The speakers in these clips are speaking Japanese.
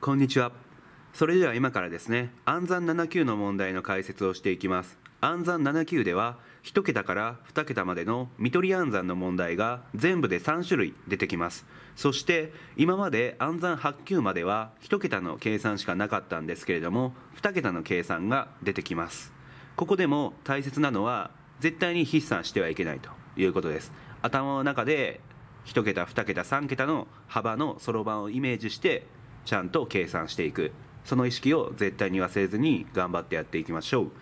こんにちは。それでは今からですね、暗算7級の問題の解説をしていきます。暗算7級では、1桁から2桁までの見取り暗算の問題が全部で3種類出てきます。そして、今まで暗算8級までは1桁の計算しかなかったんですけれども、2桁の計算が出てきます。ここでも大切なのは、絶対に筆算してはいけないということです。頭の中で1桁、2桁、3桁の幅のそろばんをイメージしてちゃんと計算していくその意識を絶対に忘れずに頑張ってやっていきましょう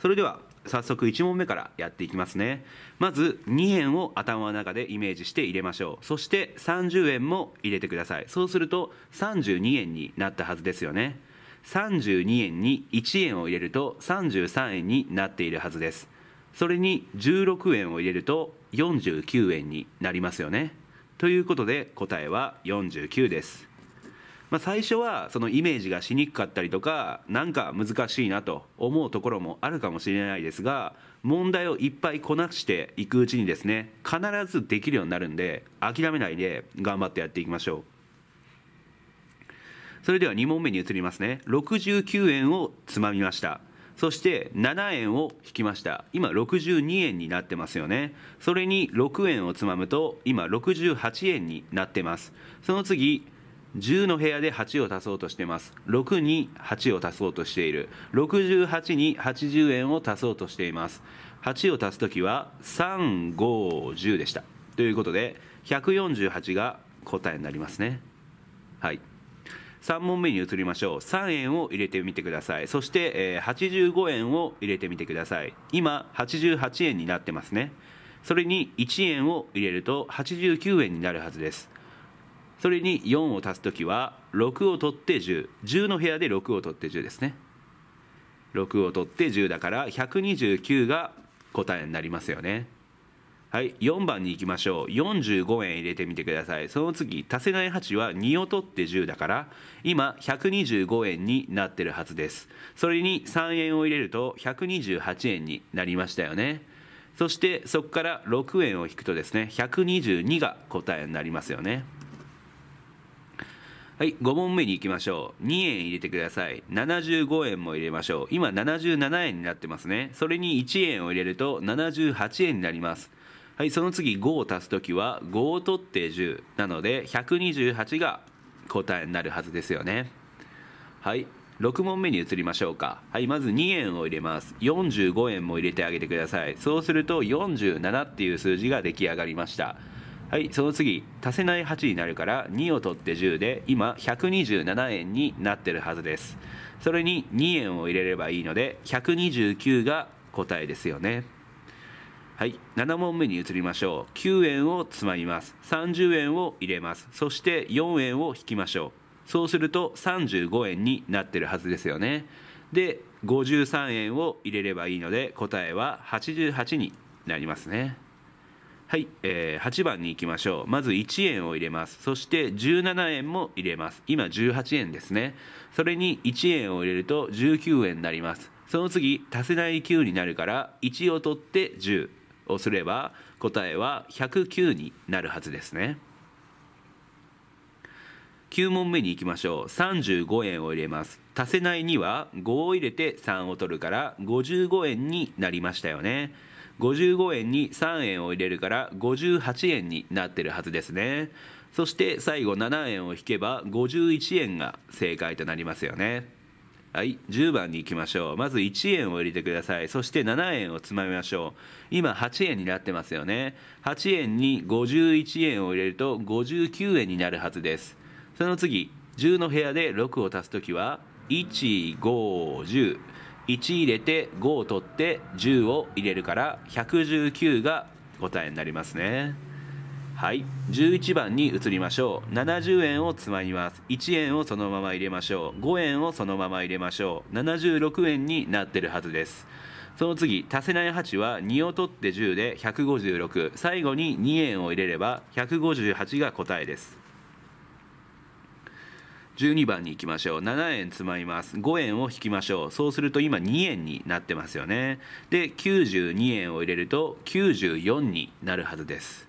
それでは早速1問目からやっていきますねまず2円を頭の中でイメージして入れましょうそして30円も入れてくださいそうすると32円になったはずですよね32円に1円を入れると33円になっているはずですそれに16円を入れると49円になりますよねということで答えは49ですまあ、最初はそのイメージがしにくかったりとかなんか難しいなと思うところもあるかもしれないですが問題をいっぱいこなしていくうちにですね必ずできるようになるんで諦めないで頑張ってやっていきましょうそれでは2問目に移りますね69円をつまみましたそして7円を引きました今62円になってますよねそれに6円をつまむと今68円になってますその次10の部屋で8を足そうとしています6に8を足そうとしている68に80円を足そうとしています8を足す時は3510でしたということで148が答えになりますねはい3問目に移りましょう3円を入れてみてくださいそして、えー、85円を入れてみてください今88円になってますねそれに1円を入れると89円になるはずですそれに4を足す時は6を取って1010 10の部屋で6を取って10ですね6を取って10だから129が答えになりますよねはい4番に行きましょう45円入れてみてくださいその次足せない8は2を取って10だから今125円になってるはずですそれに3円を入れると128円になりましたよねそしてそこから6円を引くとですね122が答えになりますよねはい、5問目に行きましょう。2円入れてください。75円も入れましょう。今77円になってますね。それに1円を入れると78円になります。はい、その次5を足す時は5を取って10なので128が答えになるはずですよね。はい、6問目に移りましょうか。はい、まず2円を入れます。45円も入れてあげてください。そうすると47っていう数字が出来上がりました。はいその次足せない8になるから2を取って10で今127円になってるはずですそれに2円を入れればいいので129が答えですよねはい7問目に移りましょう9円をつまみます30円を入れますそして4円を引きましょうそうすると35円になってるはずですよねで53円を入れればいいので答えは88になりますねはい、えー、8番に行きましょうまず1円を入れますそして17円も入れます今18円ですねそれに1円を入れると19円になりますその次足せない9になるから1を取って10をすれば答えは109になるはずですね9問目に行きましょう35円を入れます足せない2は5を入れて3を取るから55円になりましたよね55円に3円を入れるから58円になってるはずですねそして最後7円を引けば51円が正解となりますよねはい10番に行きましょうまず1円を入れてくださいそして7円をつまみましょう今8円になってますよね8円に51円を入れると59円になるはずですその次10の部屋で6を足す時は1510 1入れて5を取って10を入れるから119が答えになりますねはい11番に移りましょう70円をつまみます1円をそのまま入れましょう5円をそのまま入れましょう76円になってるはずですその次足せない8は2を取って10で156最後に2円を入れれば158が答えです12番に行きましょう7円つまります5円を引きましょうそうすると今2円になってますよねで92円を入れると94になるはずです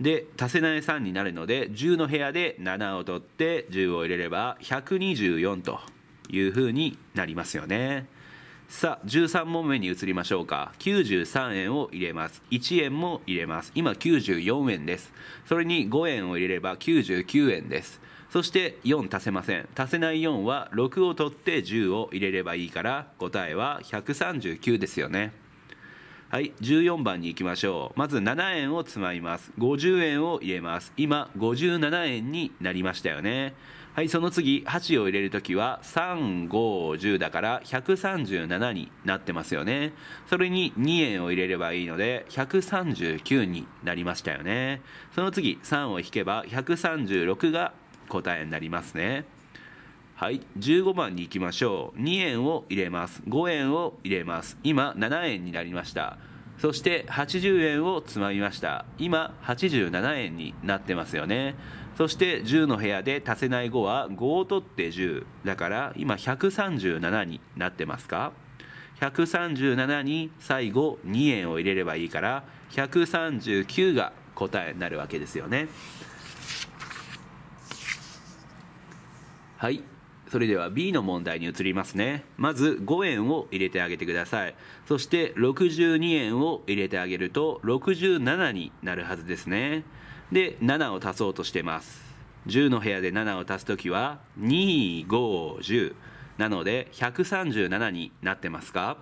で足せない3になるので10の部屋で7を取って10を入れれば124というふうになりますよねさあ13問目に移りましょうか93円を入れます1円も入れます今94円ですそれに5円を入れれば99円ですそして4足せません足せない4は6を取って10を入れればいいから答えは139ですよねはい14番に行きましょうまず7円をつまみます50円を入れます今57円になりましたよねはいその次8を入れる時は3510だから137になってますよねそれに2円を入れればいいので139になりましたよねその次3を引けば136が答えになりますねはい15番に行きましょう2円を入れます5円を入れます今7円になりましたそして80円をつまみました今87円になってますよねそして10の部屋で足せない5は5を取って10だから今137になってますか137に最後2円を入れればいいから139が答えになるわけですよねはいそれでは B の問題に移りますねまず5円を入れてあげてくださいそして62円を入れてあげると67になるはずですねで7を足そうとしてます10の部屋で7を足す時は2510なので137になってますか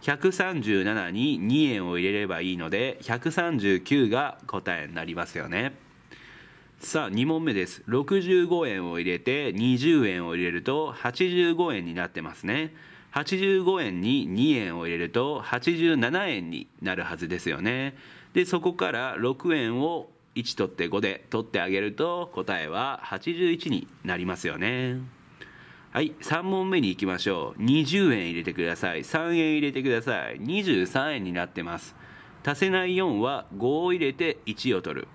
137に2円を入れればいいので139が答えになりますよねさあ2問目です65円を入れて20円を入れると85円になってますね85円に2円を入れると87円になるはずですよねでそこから6円を1取って5で取ってあげると答えは81になりますよねはい3問目に行きましょう20円入れてください3円入れてください23円になってます足せない4は5を入れて1を取る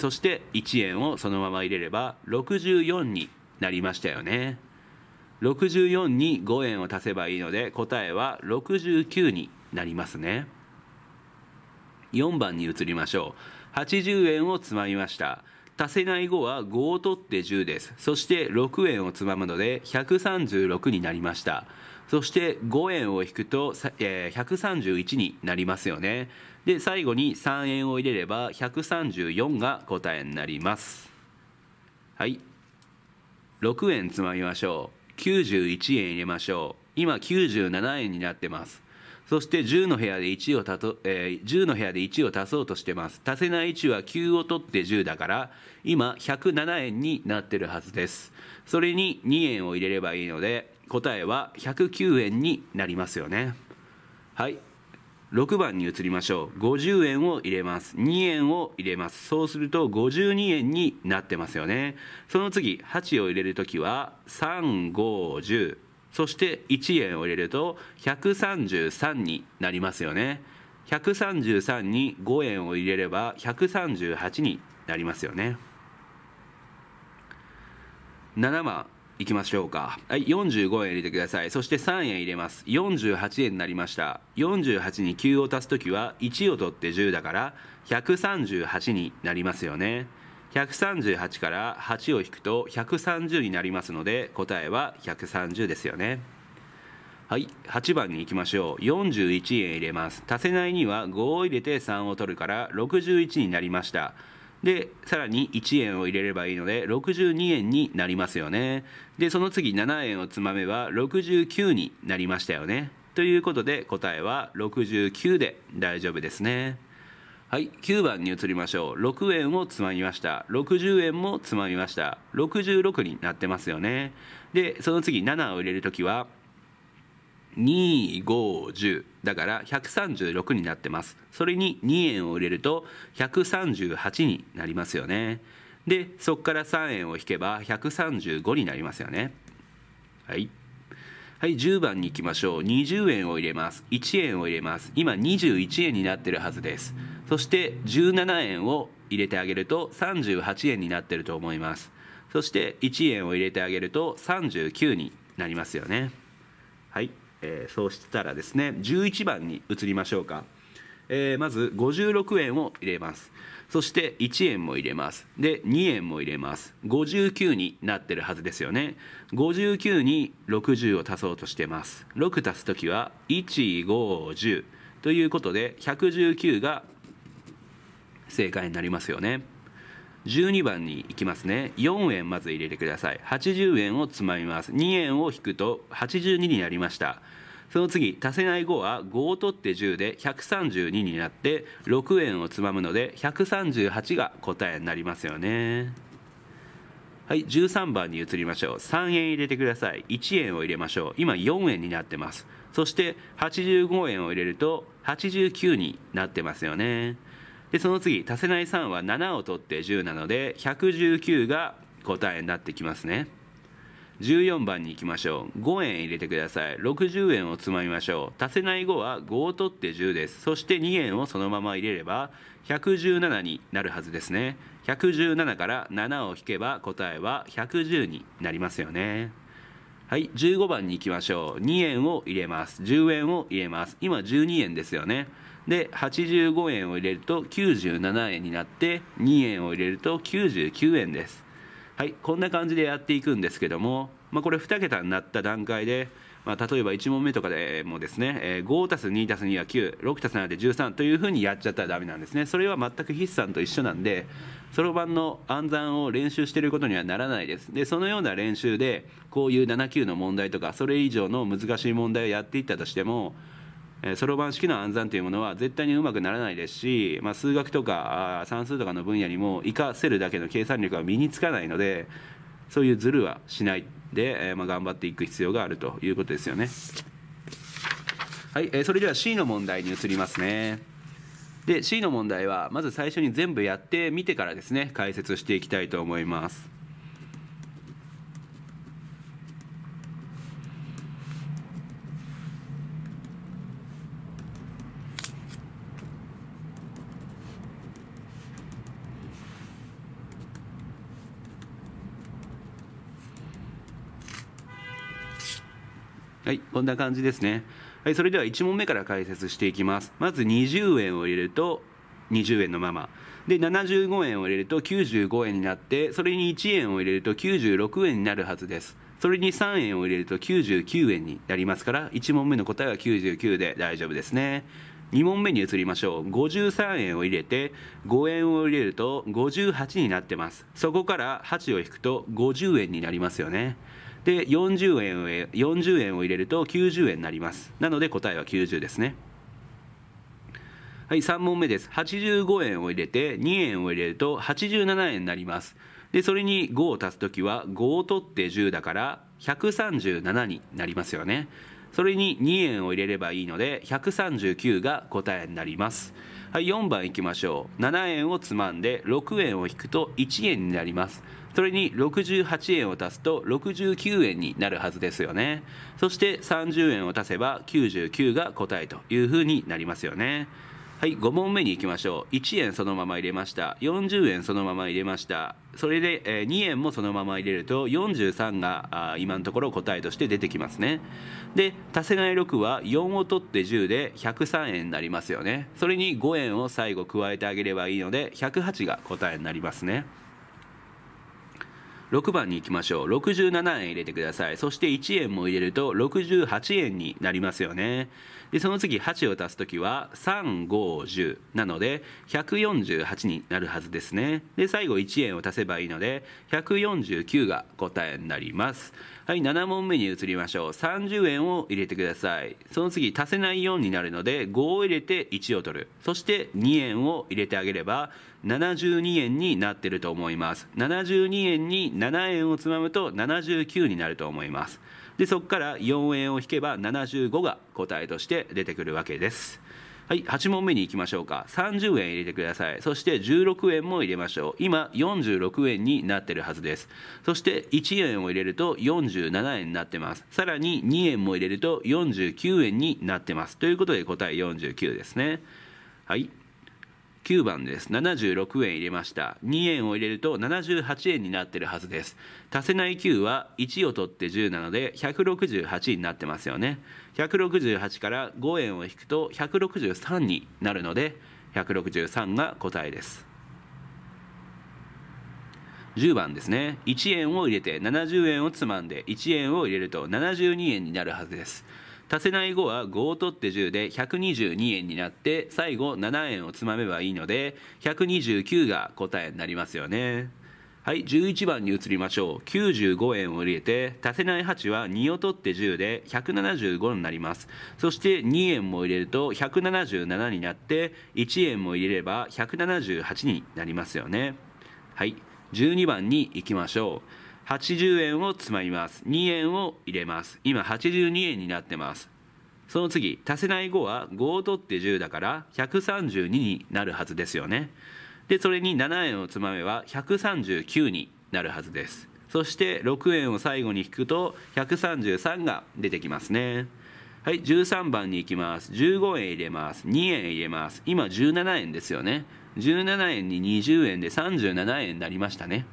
そして1円をそのまま入れれば64になりましたよね64に5円を足せばいいので答えは69になりますね4番に移りましょう80円をつまみました足せない5は5を取って10ですそして6円をつまむので136になりましたそして5円を引くと、え131になりますよねで最後に3円を入れれば134が答えになりますはい6円つまみましょう91円入れましょう今97円になってますそして10の部屋で1を足と、えー、10の部屋で1を足そうとしてます足せない1は9を取って10だから今107円になってるはずですそれに2円を入れればいいので答えは109円になりますよねはい6番に移りましょう50円を入れます2円を入れますそうすると52円になってますよねその次8を入れる時は3510そして1円を入れると133になりますよね133に5円を入れれば138になりますよね7番いきましょうかはい45円入れてくださいそして3円入れます48円になりました48に9を足す時は1を取って10だから138になりますよね138から8を引くと130になりますので答えは130ですよねはい8番に行きましょう41円入れます足せないには5を入れて3を取るから61になりましたでさらに1円を入れればいいので62円になりますよねでその次7円をつまめば69になりましたよねということで答えは69で大丈夫ですねはい9番に移りましょう6円をつまみました60円もつまみました66になってますよねでその次7を入れるときは2510だから136になってますそれに2円を入れると138になりますよねでそこから3円を引けば135になりますよねはいはい、10番に行きましょう。20円を入れます。1円を入れます。今21円になってるはずです。そして17円を入れてあげると38円になってると思います。そして1円を入れてあげると39になりますよね。はい。えー、そうしたらですね11番に移りましょうか、えー、まず56円を入れますそして1円も入れますで2円も入れます59になってるはずですよね59に60を足そうとしてます6足す時は1510ということで119が正解になりますよね12番に行きますね4円まず入れてください80円をつまみます2円を引くと82になりましたその次足せない5は5を取って10で132になって6円をつまむので138が答えになりますよねはい13番に移りましょう3円入れてください1円を入れましょう今4円になってますそして85円を入れると89になってますよねでその次足せない3は7を取って10なので119が答えになってきますね14番に行きましょう5円入れてください60円をつまみましょう足せない5は5を取って10ですそして2円をそのまま入れれば117になるはずですね117から7を引けば答えは110になりますよねはい15番に行きましょう2円を入れます10円を入れます今12円ですよねで85円を入れると97円になって2円を入れると99円ですはいこんな感じでやっていくんですけども、まあ、これ2桁になった段階で、まあ、例えば1問目とかでもですね、5 2 2は96 7で13というふうにやっちゃったらダメなんですねそれは全く筆算と一緒なんでそろばんの暗算を練習してることにはならないですでそのような練習でこういう7級の問題とかそれ以上の難しい問題をやっていったとしてもそろばん式の暗算というものは絶対にうまくならないですし、まあ、数学とか算数とかの分野にも活かせるだけの計算力は身につかないのでそういうズルはしないで、まあ、頑張っていく必要があるということですよね。はい、それでは C の問題に移りますね。で C の問題はまず最初に全部やってみてからですね解説していきたいと思います。はい、こんな感じですね。はい、それでは1問目から解説していきます。まず20円を入れると20円のまま。で、75円を入れると95円になって、それに1円を入れると96円になるはずです。それに3円を入れると99円になりますから、1問目の答えは99で大丈夫ですね。2問目に移りましょう53円を入れて5円を入れると58になってますそこから8を引くと50円になりますよねで40円を40円を入れると90円になりますなので答えは90ですねはい3問目です85円を入れて2円を入れると87円になりますでそれに5を足す時は5を取って10だから137になりますよねそれに2円を入れればいいので139が答えになりますはい4番いきましょう7円をつまんで6円を引くと1円になりますそれに68円を足すと69円になるはずですよねそして30円を足せば99が答えというふうになりますよねはい、5問目に行きましょう。1円そのまま入れました。40円そのまま入れました。それで、2円もそのまま入れると、43が今のところ答えとして出てきますね。で、足せない6は4を取って10で103円になりますよね。それに5円を最後加えてあげればいいので、108が答えになりますね。6番に行きましょう67円入れてくださいそして1円も入れると68円になりますよねでその次8を足す時は3510なので148になるはずですねで最後1円を足せばいいので149が答えになりますはい7問目に移りましょう30円を入れてくださいその次足せない4になるので5を入れて1を取るそして2円を入れてあげれば72円になってると思います72円に7円をつまむと79になると思いますでそこから4円を引けば75が答えとして出てくるわけですはい、8問目に行きましょうか30円入れてくださいそして16円も入れましょう今46円になってるはずですそして1円を入れると47円になってますさらに2円も入れると49円になってますということで答え49ですねはい9番です76円入れました2円を入れると78円になってるはずです足せない9は1を取って10なので168になってますよね168から5円を引くと163になるので163が答えです10番ですね1円を入れて70円をつまんで1円を入れると72円になるはずです足せない5は5を取って10で122円になって最後7円をつまめばいいので129が答えになりますよねはい11番に移りましょう95円を入れて足せない8は2を取って10で175になりますそして2円も入れると177になって1円も入れれば178になりますよねはい12番に行きましょう80円をつまみます2円を入れます今82円になってますその次足せない5は5を取って10だから132になるはずですよねでそれに7円をつまめば139になるはずですそして6円を最後に引くと133が出てきますねはい、13番に行きます。15円入れます。2円入れます。今17円ですよね。17円に20円で37円になりましたね。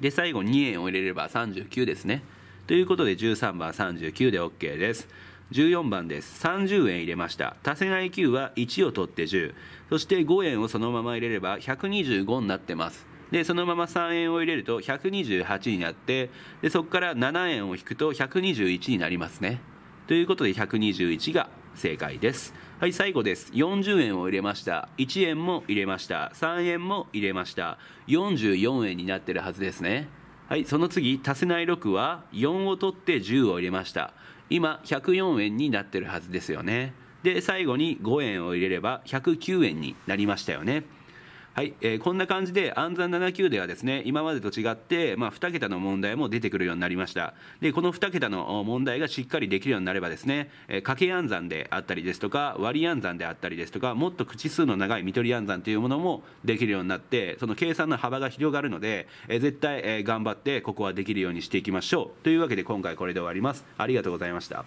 で最後2円を入れれば39ですねということで13番39で OK です14番です30円入れました足せない9は1を取って10そして5円をそのまま入れれば125になってますでそのまま3円を入れると128になってでそこから7円を引くと121になりますねということで121が正解ですはい最後です40円を入れました1円も入れました3円も入れました44円になってるはずですねはいその次足せない6は4を取って10を入れました今104円になってるはずですよねで最後に5円を入れれば109円になりましたよねはい、えー、こんな感じで暗算7級ではですね今までと違って、まあ、2桁の問題も出てくるようになりましたでこの2桁の問題がしっかりできるようになればですね、えー、掛け暗算であったりですとか割り暗算であったりですとかもっと口数の長い見取り暗算というものもできるようになってその計算の幅が広がるので、えー、絶対、え頑張ってここはできるようにしていきましょうというわけで今回これで終わりますありがとうございました